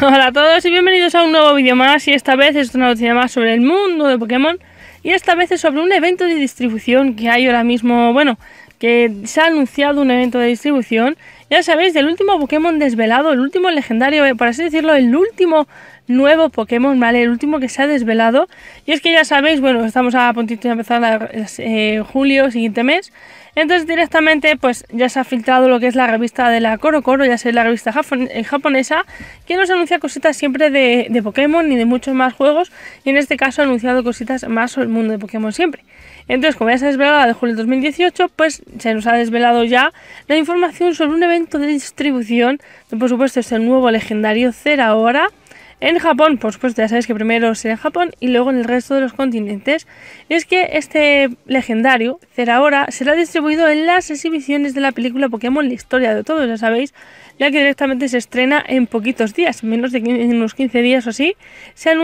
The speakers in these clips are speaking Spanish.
Hola a todos y bienvenidos a un nuevo vídeo más y esta vez es una noticia más sobre el mundo de Pokémon y esta vez es sobre un evento de distribución que hay ahora mismo, bueno, que se ha anunciado un evento de distribución ya sabéis, del último Pokémon desvelado, el último legendario, eh, por así decirlo, el último nuevo Pokémon, ¿vale? El último que se ha desvelado. Y es que ya sabéis, bueno, estamos a puntito de empezar en eh, julio, siguiente mes. Entonces directamente pues ya se ha filtrado lo que es la revista de la Coro Coro, ya sé, la revista eh, japonesa, que nos anuncia cositas siempre de, de Pokémon y de muchos más juegos. Y en este caso ha anunciado cositas más sobre el mundo de Pokémon siempre. Entonces, como ya se ha desvelado la de julio de 2018, pues se nos ha desvelado ya la información sobre un evento de distribución. Por supuesto, es el nuevo legendario Cera en Japón, por supuesto, ya sabéis que primero será en Japón y luego en el resto de los continentes. es que este legendario, Cerahora, será distribuido en las exhibiciones de la película Pokémon La historia de todos, ya sabéis, Ya que directamente se estrena en poquitos días, menos de unos 15 días o así. Se,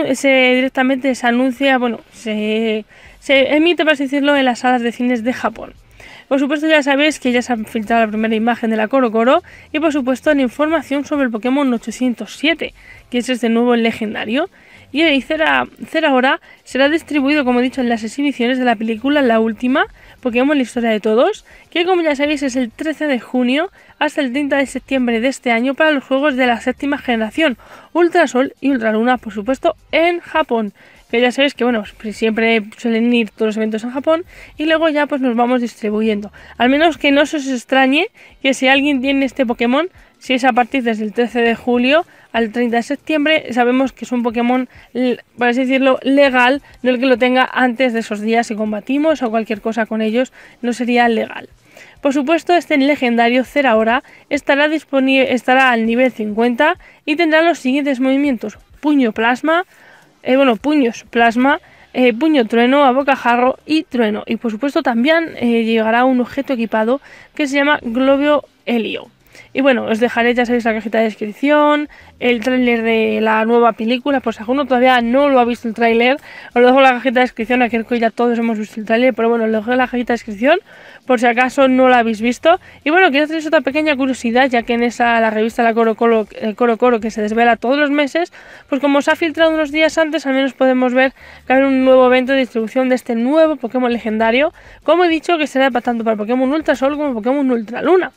directamente se anuncia, bueno, se, se emite, por así decirlo, en las salas de cines de Japón. Por supuesto ya sabéis que ya se ha filtrado la primera imagen de la Coro Coro y por supuesto la información sobre el Pokémon 807, que es este nuevo legendario. Y el Cera, ahora será distribuido, como he dicho, en las exhibiciones de la película La Última, Pokémon La Historia de Todos, que como ya sabéis es el 13 de junio hasta el 30 de septiembre de este año para los juegos de la séptima generación, Ultra Sol y Ultra Luna, por supuesto, en Japón que ya sabéis que bueno, pues, pues, siempre suelen ir todos los eventos en Japón y luego ya pues nos vamos distribuyendo. Al menos que no se os extrañe que si alguien tiene este Pokémon, si es a partir desde el 13 de julio al 30 de septiembre, sabemos que es un Pokémon, por así decirlo, legal, no el que lo tenga antes de esos días si combatimos o cualquier cosa con ellos, no sería legal. Por supuesto, este legendario Cerahora estará, disponible, estará al nivel 50 y tendrá los siguientes movimientos. Puño Plasma, eh, bueno, puños plasma, eh, puño trueno, a jarro y trueno. Y por supuesto también eh, llegará un objeto equipado que se llama globio helio. Y bueno, os dejaré, ya sabéis, la cajita de descripción, el tráiler de la nueva película, por si alguno todavía no lo ha visto el tráiler, os lo dejo la cajita de descripción, aquí que ya todos hemos visto el tráiler, pero bueno, os dejo la cajita de descripción, por si acaso no lo habéis visto. Y bueno, quiero hacerles otra pequeña curiosidad, ya que en esa, la revista La Coro eh, Coro, el Coro que se desvela todos los meses, pues como se ha filtrado unos días antes, al menos podemos ver que hay un nuevo evento de distribución de este nuevo Pokémon legendario, como he dicho, que será tanto para Pokémon Ultra Sol como Pokémon Ultra Luna.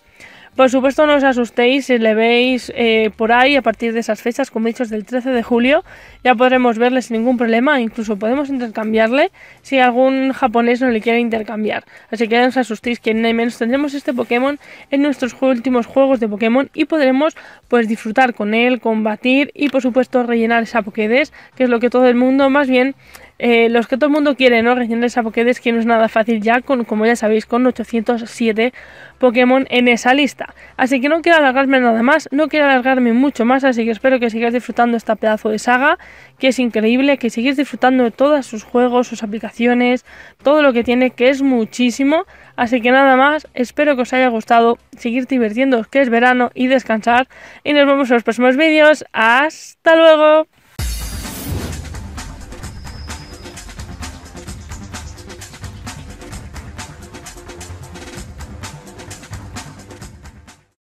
Por supuesto, no os asustéis si le veis eh, por ahí a partir de esas fechas, como he dicho, es del 13 de julio. Ya podremos verle sin ningún problema, incluso podemos intercambiarle si algún japonés no le quiere intercambiar. Así que no os asustéis, que ni menos tendremos este Pokémon en nuestros últimos juegos de Pokémon y podremos pues disfrutar con él, combatir y por supuesto rellenar esa Pokédex, que es lo que todo el mundo más bien eh, los que todo el mundo quiere, ¿no? Recién esa Pokédex que no es nada fácil ya, con, como ya sabéis, con 807 Pokémon en esa lista. Así que no quiero alargarme nada más, no quiero alargarme mucho más, así que espero que sigáis disfrutando esta pedazo de saga, que es increíble, que sigáis disfrutando de todos sus juegos, sus aplicaciones, todo lo que tiene, que es muchísimo. Así que nada más, espero que os haya gustado, seguir divirtiéndoos, que es verano, y descansar. Y nos vemos en los próximos vídeos. ¡Hasta luego!